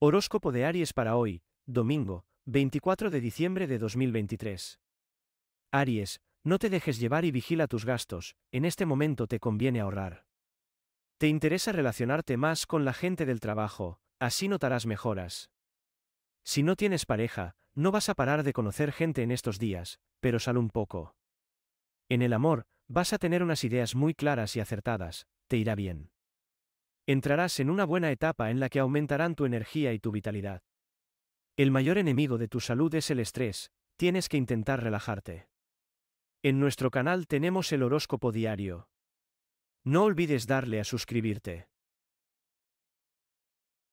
Horóscopo de Aries para hoy, domingo, 24 de diciembre de 2023. Aries, no te dejes llevar y vigila tus gastos, en este momento te conviene ahorrar. Te interesa relacionarte más con la gente del trabajo, así notarás mejoras. Si no tienes pareja, no vas a parar de conocer gente en estos días, pero sal un poco. En el amor, vas a tener unas ideas muy claras y acertadas, te irá bien entrarás en una buena etapa en la que aumentarán tu energía y tu vitalidad. El mayor enemigo de tu salud es el estrés, tienes que intentar relajarte. En nuestro canal tenemos el horóscopo diario. No olvides darle a suscribirte.